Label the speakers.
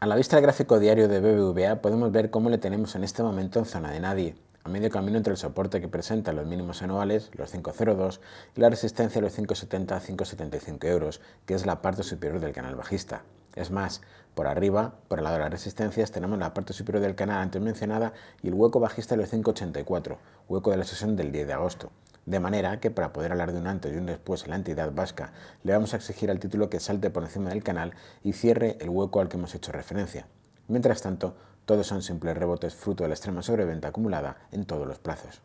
Speaker 1: A la vista del gráfico diario de BBVA podemos ver cómo le tenemos en este momento en zona de nadie, a medio camino entre el soporte que presenta los mínimos anuales, los 5,02, y la resistencia de los 5,70 a 5,75 euros, que es la parte superior del canal bajista. Es más, por arriba, por el lado de las resistencias, tenemos la parte superior del canal antes mencionada y el hueco bajista de los 5,84, hueco de la sesión del 10 de agosto. De manera que para poder hablar de un antes y un después en la entidad vasca, le vamos a exigir al título que salte por encima del canal y cierre el hueco al que hemos hecho referencia. Mientras tanto, todos son simples rebotes fruto de la extrema sobreventa acumulada en todos los plazos.